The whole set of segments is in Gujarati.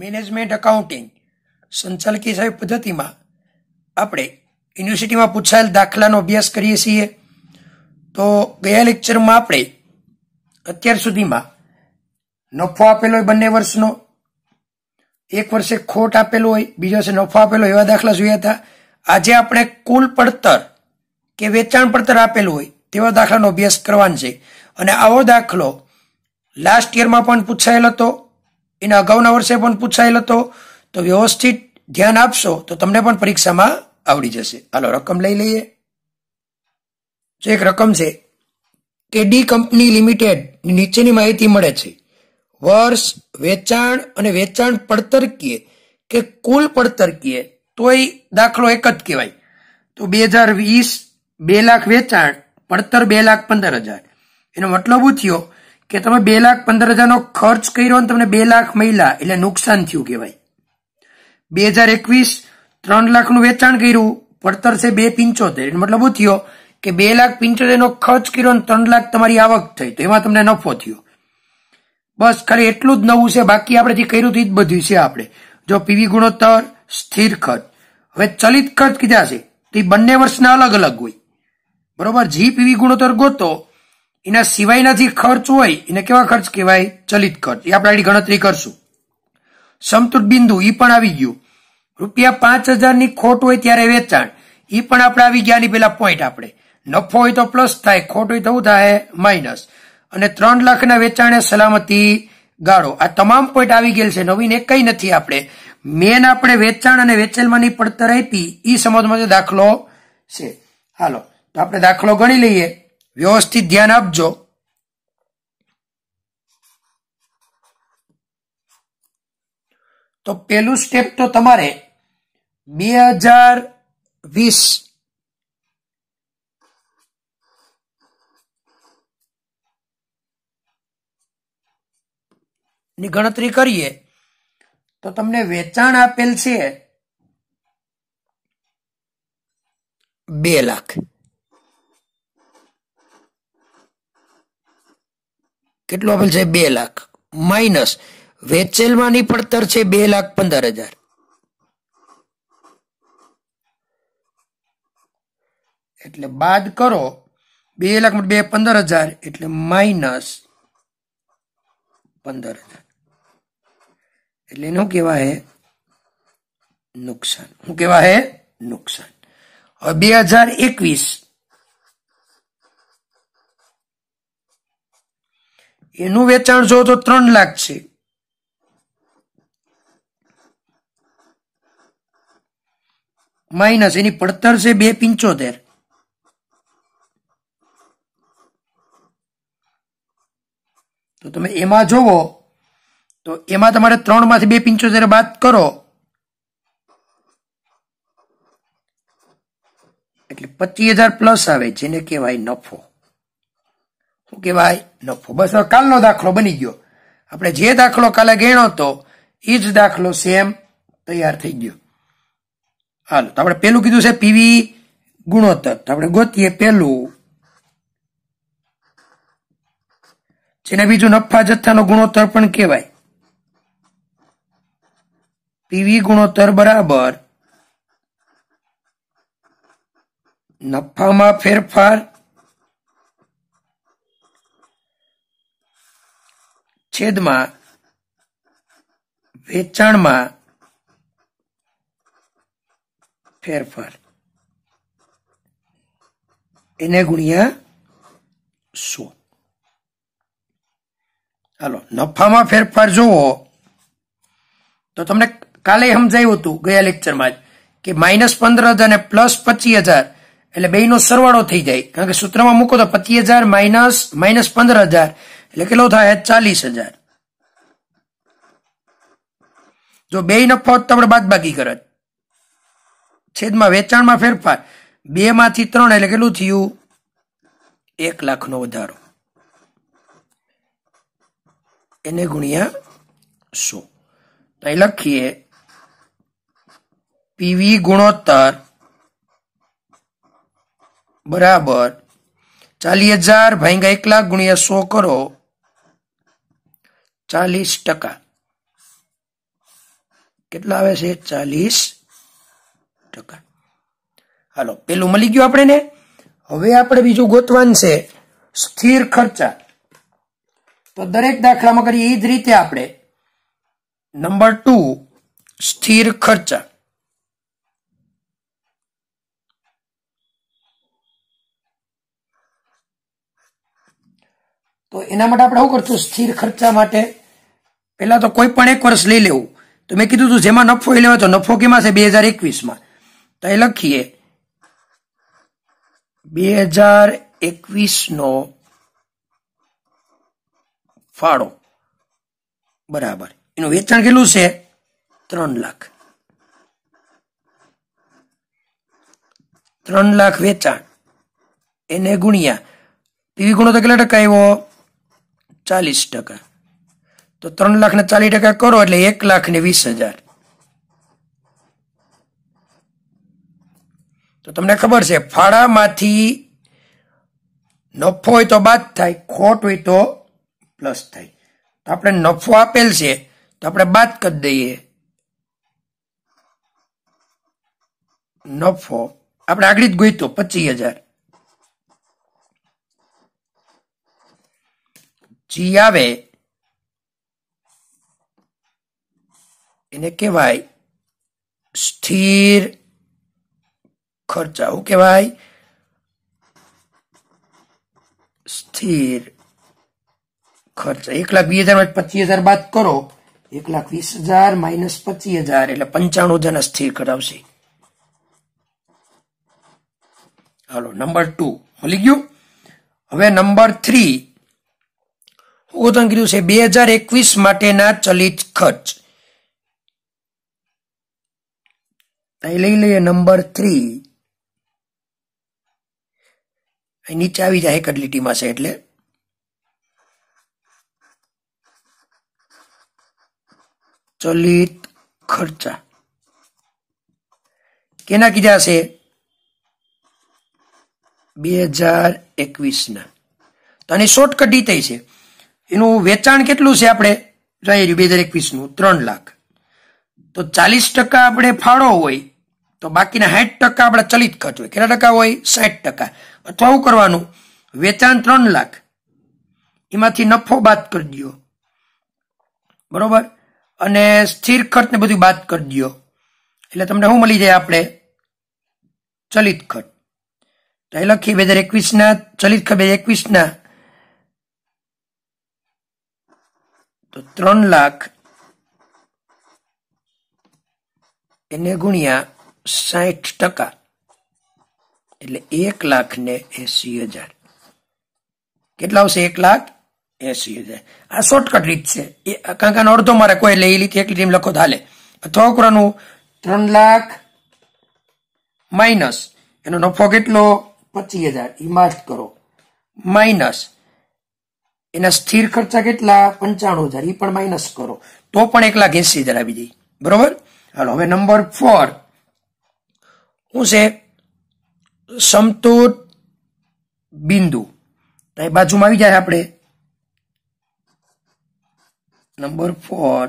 મેનેજમેન્ટ અકાઉન્ટિંગ એકાઉન્ટિંગ સંચાલકીય પદ્ધતિમાં આપણે યુનિવર્સિટીમાં પૂછાયેલ દાખલાનો અભ્યાસ કરીએ છીએ તો ગયા લેક્ચરમાં આપણે અત્યાર સુધીમાં નફો આપેલો હોય બંને વર્ષનો એક વર્ષે ખોટ આપેલો હોય બીજા વર્ષે નફો આપેલો એવા દાખલા જોયા હતા આજે આપણે કુલ પડતર કે વેચાણ પડતર આપેલું હોય તેવા દાખલાનો અભ્યાસ કરવાનો છે અને આવો દાખલો લાસ્ટ યરમાં પણ પૂછાયેલ હતો એના અગાઉના વર્ષે પણ પૂછાયેલ હતો તો વ્યવસ્થિત ધ્યાન આપશો તો તમને પણ પરીક્ષામાં આવડી જશે હાલો રકમ લઈ લઈએ તો એક રકમ છે કે ડી કંપની લિમિટેડ નીચેની માહિતી મળે છે વર્ષ વેચાણ અને વેચાણ પડતરકીય કે કુલ પડતરકીય તોય દાખલો એક જ કહેવાય તો બે હજાર વીસ બે લાખ વેચાણ પડતર બે લાખ પંદર હજાર એનો મતલબ થયો કે તમે બે લાખ પંદર હજારનો ખર્ચ કર્યો ને તમને બે લાખ મહિલા એટલે નુકસાન થયું કહેવાય બે હજાર એકવીસ ત્રણ લાખનું વેચાણ કર્યું પડતર છે બે પંચોતેર મતલબ શું થયો કે બે લાખ પંચોતેરનો ખર્ચ કર્યો ને ત્રણ લાખ તમારી આવક થઈ તો એમાં તમને નફો થયો બસ ખાલી એટલું જ નવું છે બાકી આપણે જે કર્યું હતું એ જ બધું છે આપણે જો પીવી ગુણોત્તર સ્થિર ખર્ચ હવે ચલિત ખર્ચ કીધા છે તે બંને વર્ષના અલગ અલગ હોય બરોબર જી પીવી ગુણોત્તર ગોતો એના સિવાયના જે ખર્ચ હોય એને કેવા ખર્ચ કહેવાય ચલિત ખર્ચ એ આપણે ગણતરી કરશું સમતુટ બિંદુ એ પણ આવી ગયું રૂપિયા પાંચ હજારની ખોટ હોય ત્યારે વેચાણ એ પણ આપણે આવી ગયા ની પેલા પોઈન્ટ આપણે નફો હોય તો પ્લસ થાય ખોટ હોય તો શું થાય માઇનસ અને ત્રણ લાખના વેચાણે સલામતી ગાળો આ તમામ પોઈન્ટ આવી ગયેલ છે નવીન એ કઈ નથી આપણે મેન આપણે વેચાણ અને વેચેલમાંની પડતર આપી એ સમજમાં દાખલો છે હાલો તો આપણે દાખલો ગણી લઈએ વ્યવસ્થિત ધ્યાન આપજો તો પહેલું સ્ટેપ તો તમારે બે હજાર વીસ ની ગણતરી કરીએ તો તમને વેચાણ આપેલ છે બે લાખ કેટલું આપેલ છે બે લાખ માઇનસ વેચેલમાંની પડતર છે બે લાખ પંદર હજાર એટલે બાદ કરો બે લાખ બે પંદર હજાર એટલે માઇનસ પંદર હજાર એટલે એનું કેવા હે નુકસાન શું કેવા હે નુકસાન હવે બે હજાર એકવીસ એનું વેચાણ જો તો ત્રણ લાખ છે માઇનસ એની પડતર છે બે પિંચોતેર તો તમે એમાં જોવો તો એમાં તમારે ત્રણ માંથી બે પિંચોતેર બાદ કરો એટલે પચીસ હજાર પ્લસ આવે જેને કહેવાય નફો શું કહેવાય નફો બસ કાલનો દાખલો બની ગયો આપણે જે દાખલો કાલે ગણ્યો તો એ જ દાખલો સેમ તૈયાર થઈ ગયો હાલો તો આપણે પેલું કીધું છે પીવી ગુણોત્તર તો આપણે ગોતીએ પેલું જેને બીજું નફા જથ્થાનો ગુણોત્તર પણ કહેવાય પીવી ગુણોત્તર બરાબર નફામાં ફેરફાર છેદમાં વેચાણમાં ફેરફાર એને ગુણ્યા સો હાલો નફામાં ફેરફાર જુઓ તો તમને કાલે સમજાયું હતું ગયા લેક્ચરમાં જ કે માઇનસ પંદર હજાર ને પ્લસ પચીસ હજાર એટલે બે નો સરવાળો થઈ જાય કારણ કે સૂત્રમાં મૂકો તો પચીસ હજાર માઇનસ માઇનસ પંદર હજાર એટલે કેટલો થાય ચાલીસ હજાર જો બે નફો તમને તો આપણે બાદબાકી કરત છેદમાં વેચાણમાં ફેરફાર બે માંથી ત્રણ એટલે કેટલું થયું એક લાખ નો વધારો એને ગુણ્યા સો તો અહીં લખીએ પીવી ગુણોત્તર બરાબર ચાલીસ હજાર ભાઈગા એક લાખ ગુણ્યા સો કરો ચાલીસ ટકા કેટલા આવે છે ચાલીસ ટકા હાલો પેલું મળી ગયું આપણે ને હવે આપણે બીજું ગોતવાન છે સ્થિર ખર્ચા તો દરેક દાખલામાં કરીએ એ જ રીતે આપણે નંબર ટુ સ્થિર ખર્ચા તો એના માટે આપણે શું કરશું સ્થિર ખર્ચા માટે પહેલાં તો કોઈ પણ એક વર્ષ લઈ લેવું તો મેં કીધું તું જેમાં નફો એ લેવાય તો નફો કેમાં છે બે હજાર એકવીસમાં તો એ લખીએ બે હજાર એકવીસનો ફાળો બરાબર એનું વેચાણ કેટલું છે ત્રણ લાખ ત્રણ લાખ વેચાણ એને ગુણ્યા પીવી ગુણો તો કેટલા ટકા આવ્યો ચાલીસ ટકા તો ત્રણ લાખ ને ચાલીસ ટકા કરો એટલે એક લાખ ને વીસ હજાર તો તમને ખબર છે ફાળામાંથી નફો હોય તો બાદ થાય ખોટ હોય તો પ્લસ થાય તો આપણે નફો આપેલ છે તો આપણે બાદ કરી દઈએ નફો આપણે આગળ જ ગોઈતો પચીસ હજાર જી આવે એને કહેવાય સ્થિર ખર્ચ આવું કહેવાય સ્થિર ખર્ચ એક લાખ વીસ હજાર પચીસ હજાર બાદ કરો એક લાખ વીસ હજાર માઇનસ પચીસ હજાર એટલે પંચાણું હજારના સ્થિર કરાવશે હાલો નંબર ટુ મળી ગયું હવે નંબર થ્રી ગોતન કીધું છે બે હજાર એકવીસ માટેના ચલિત ખર્ચ અહીં લઈ લઈએ નંબર થ્રી અહીં નીચે આવી જાય એક લીટીમાં છે એટલે ચલિત ખર્ચા કેના કીધા છે બે હજાર એકવીસના તો આની શોર્ટકટ રીતે છે એનું વેચાણ કેટલું છે આપણે જોઈએ રહ્યું બે હજાર એકવીસનું ત્રણ લાખ તો ચાલીસ ટકા આપણે ફાળો હોય તો બાકીના સાઠ ટકા આપણે ચલિત ખર્ચ હોય કેટલા ટકા હોય સાઠ ટકા અથવા આવું કરવાનું વેચાણ ત્રણ લાખ એમાંથી નફો બાદ કરી દો બરોબર અને સ્થિર ને બધું બાદ કરી દો એટલે તમને શું મળી જાય આપણે ચલિત ખર્ચ તો એ લખી બે હજાર એકવીસના ચલિત ખર્ચ બે હજાર એકવીસના તો ત્રણ લાખ એને ગુણ્યા સાઠ ટકા એટલે એક લાખ ને એસી હજાર કેટલા આવશે એક લાખ એસી હજાર આ શોર્ટકટ રીત છે એ કાંકાનો અડધો મારે કોઈ એટલે એ લીધી એક લીટી લખો હાલે થોકરાનું ત્રણ લાખ માઇનસ એનો નફો કેટલો પચીસ હજાર એ માસ્ટ કરો માઇનસ એના સ્થિર ખર્ચા કેટલા પંચાણું હજાર એ પણ માઇનસ કરો તો પણ એક લાખ એસી હજાર આવી જાય બરોબર હાલો હવે નંબર ફોર શું છે સમતોલ બિંદુ તો એ બાજુમાં આવી જાય આપણે નંબર ફોર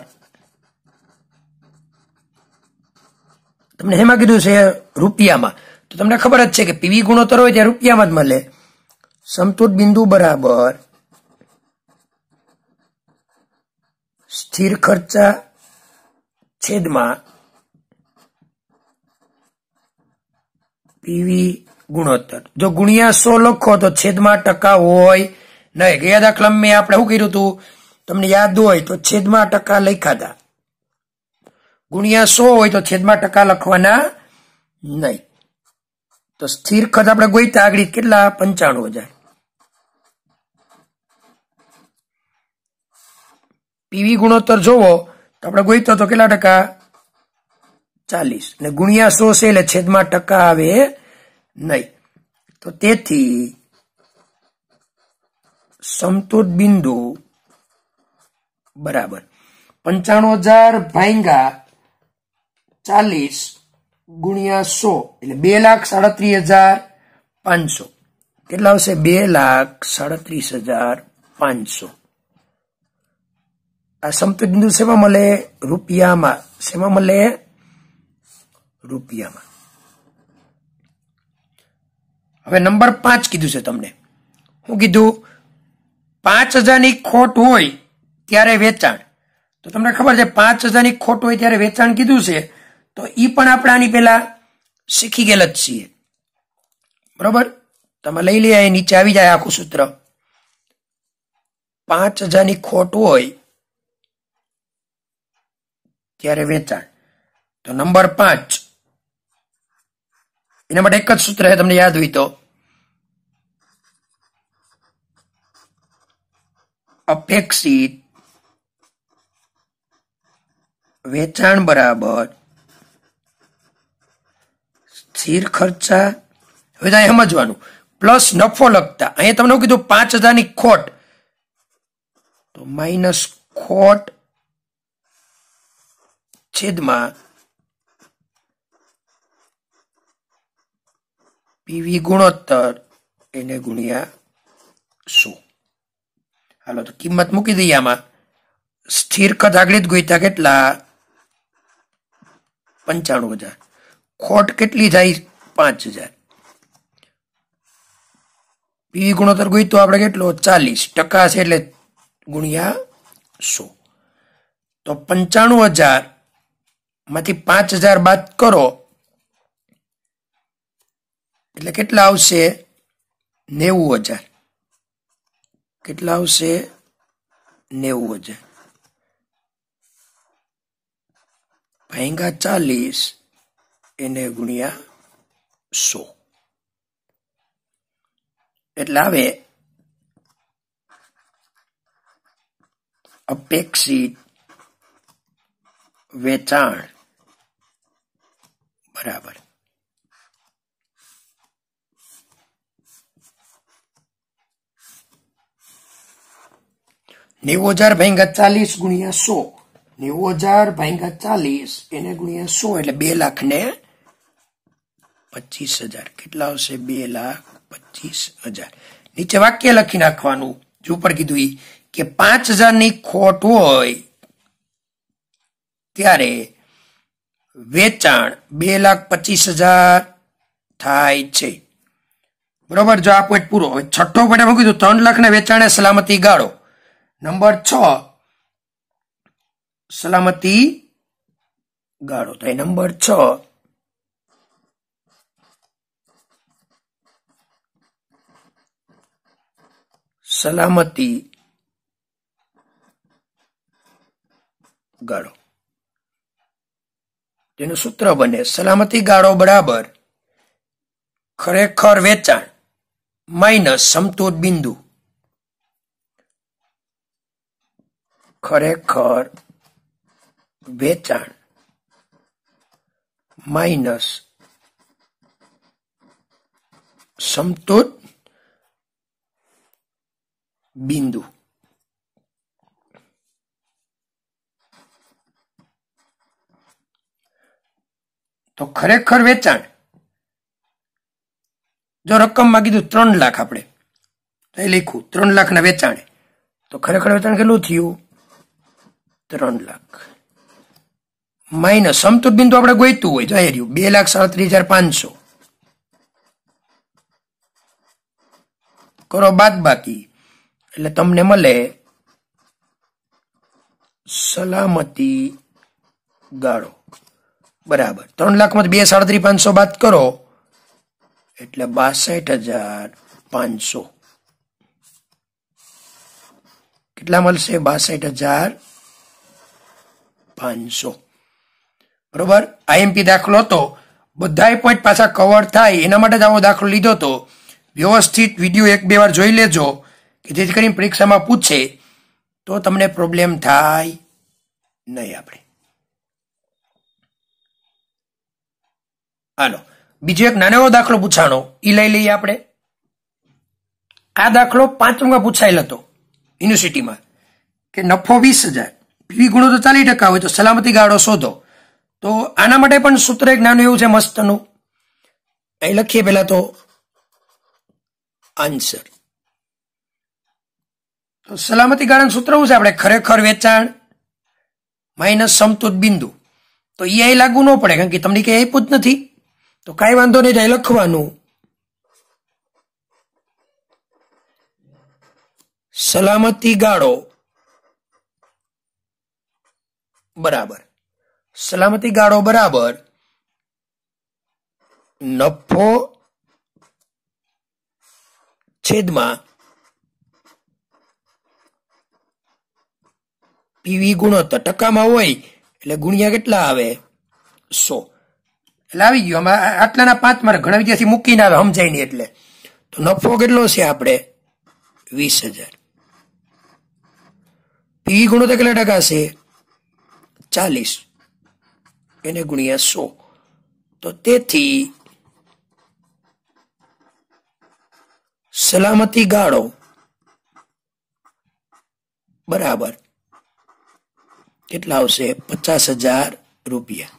તમને એમાં કીધું છે રૂપિયામાં તો તમને ખબર જ છે કે પીવી ગુણોત્તર હોય ત્યાં રૂપિયામાં જ મળે સમતોલ બિંદુ બરાબર સ્થિર ખર્ચા છેદમાં પીવી ગુણોત્તર જો ગુણ્યા સો લખો તો છેદમાં ટકા હોય નહીં ગયા દાખલામાં મેં આપણે શું કર્યું હતું તમને યાદ હોય તો છેદમાં ટકા લખ્યા ગુણ્યા સો હોય તો છેદમાં ટકા લખવાના નહીં તો સ્થિર ખર્ચ આપણે ગોઈતા આગળ કેટલા પંચાણું હજાર પીવી ગુણોત્તર જોવો તો આપણે ગોઈતો તો કેટલા ટકા ચાલીસ ને ગુણ્યા સો છે એટલે છેદમાં ટકા આવે નહીં તો તેથી સમતોત બિંદુ બરાબર પંચાણું હજાર ભાંગા ચાલીસ ગુણ્યા સો એટલે બે લાખ સાડત્રીસ હજાર પાંચસો કેટલા આવશે બે લાખ સાડત્રીસ હજાર પાંચસો બિંદુ શેમાં મળે રૂપિયામાં શેમાં મળે રૂપિયામાં હવે નંબર પાંચ કીધું છે તમને હું કીધું પાંચ હજારની ખોટ હોય ત્યારે વેચાણ તો તમને ખબર છે પાંચ હજારની ખોટ હોય ત્યારે વેચાણ કીધું છે તો એ પણ આપણે આની પહેલા શીખી ગયેલા જ છીએ બરોબર તમે લઈ લે નીચે આવી જાય આખું સૂત્ર પાંચ હજારની ખોટ હોય ત્યારે વેચાણ તો નંબર પાંચ એના માટે એક જ સૂત્ર છે તમને યાદ હોય તો અપેક્ષિત વેચાણ બરાબર સ્થિર ખર્ચા હવે ત્યાં સમજવાનું પ્લસ નફો લખતા અહીંયા તમને કીધું પાંચ હજારની ખોટ તો માઇનસ ખોટ છેદમાં પીવી ગુણોત્તર એને ગુણ્યા સો હાલો તો કિંમત મૂકી દઈએ આમાં સ્થિર કદ આગળ ગુઈતા કેટલા પંચાણું હજાર ખોટ કેટલી થાય પાંચ હજાર પીવી ગુણોત્તર ગોઈ આપણે કેટલો ચાલીસ ટકા છે એટલે ગુણ્યા સો તો પંચાણું હજાર માંથી પાંચ હજાર બાદ કરો એટલે કેટલા આવશે નેવું હજાર કેટલા આવશે નેવું હજાર ભાંગા ચાલીસ એને ગુણ્યા સો એટલે આવે અપેક્ષિત વેચાણ બરાબર નેવું હજાર ભાંગા ચાલીસ ગુણ્યા સો નેવું હજાર ભાંગા ચાલીસ એને ગુણ્યા સો એટલે બે લાખ ને પચીસ હજાર કેટલા આવશે બે લાખ પચીસ હજાર નીચે વાક્ય લખી નાખવાનું જે ઉપર કીધું એ કે પાંચ હજાર ની ખોટ હોય ત્યારે વેચાણ બે લાખ પચીસ હજાર થાય છે બરોબર જો આ પોઈન્ટ પૂરો છઠ્ઠો પોઈન્ટ મૂકી કીધું ત્રણ લાખ લાખના વેચાણે સલામતી ગાળો નંબર છ સલામતી ગાળો તો નંબર છ સલામતી ગાળો તેનું સૂત્ર બને સલામતી ગાળો બરાબર ખરેખર વેચાણ માઇનસ સમતોલ બિંદુ ખરેખર વેચાણ માઇનસ સમતોલ બિંદુ તો ખરેખર વેચાણ જો રકમમાં કીધું ત્રણ લાખ આપણે એ લખ્યું ત્રણ લાખના વેચાણે તો ખરેખર વેચાણ કેટલું થયું ત્રણ લાખ માઇનસ સમતુલ બિંદુ આપણે ગોઈતું હોય જાહેર બે લાખ સાડત્રીસ હજાર પાંચસો કરો બાદ બાકી એટલે તમને મળે સલામતી ગાળો બરાબર ત્રણ લાખમાં બે સાડત્રીસ પાંચસો બાદ કરો એટલે બાસઠ હજાર પાંચસો કેટલા મળશે બાસઠ હજાર પાંચસો બરોબર આઈએમપી દાખલો હતો બધા પોઈન્ટ પાછા કવર થાય એના માટે જ આવો દાખલો લીધો હતો વ્યવસ્થિત વિડીયો એક બે વાર જોઈ લેજો કે જેથી કરીને પરીક્ષામાં પૂછે તો તમને પ્રોબ્લેમ થાય નહીં આપણે હાલો બીજો એક નાનો એવો દાખલો પૂછાણો એ લઈ લઈએ આપણે આ દાખલો પાંચમમાં પૂછાયેલ હતો યુનિવર્સિટીમાં કે નફો વીસ હજાર પીવી ગુણો તો ચાલીસ ટકા હોય તો સલામતી ગાળો શોધો તો આના માટે પણ સૂત્ર એક નાનું એવું છે મસ્તનું અહીં લખીએ પહેલા તો આન્સર તો સલામતી ગાળાનું સૂત્ર શું છે આપણે ખરેખર વેચાણ માઇનસ સમતુત બિંદુ તો એ અહીં લાગુ ન પડે કારણ કે તમને કંઈ આપ્યું જ નથી તો કઈ વાંધો નહીં થાય લખવાનું સલામતી ગાળો બરાબર સલામતી ગાળો બરાબર નફો છેદમાં પીવી ગુણોત્તર ટકામાં હોય એટલે ગુણિયા કેટલા આવે સો એટલે આવી ગયો આમાં આટલાના પાંચ માર્ક ઘણા વિદ્યાર્થી મૂકીને આવે સમજાય નહીં એટલે તો નફો કેટલો છે આપણે વીસ હજાર પી ગુણોત્તર કેટલા ટકા છે ચાલીસ એને ગુણ્યા સો તો તેથી સલામતી ગાળો બરાબર કેટલા આવશે પચાસ હજાર રૂપિયા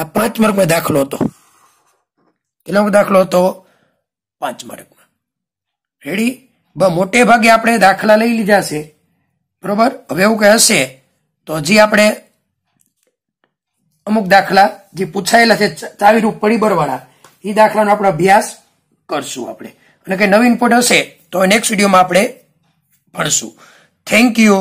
આ પાંચ માર્કમાં દાખલો હતો કેટલામાં દાખલો હતો પાંચ માર્કમાં રેડી મોટે ભાગે આપણે દાખલા લઈ લીધા છે બરોબર હવે એવું કંઈ હશે તો હજી આપણે અમુક દાખલા જે પૂછાયેલા છે ચાવીરૂપ પરિબળવાળા એ દાખલાનો આપણે અભ્યાસ કરશું આપણે અને કંઈ નવીન પોટ હશે તો નેક્સ્ટ વિડીયોમાં આપણે ભણશું થેન્ક યુ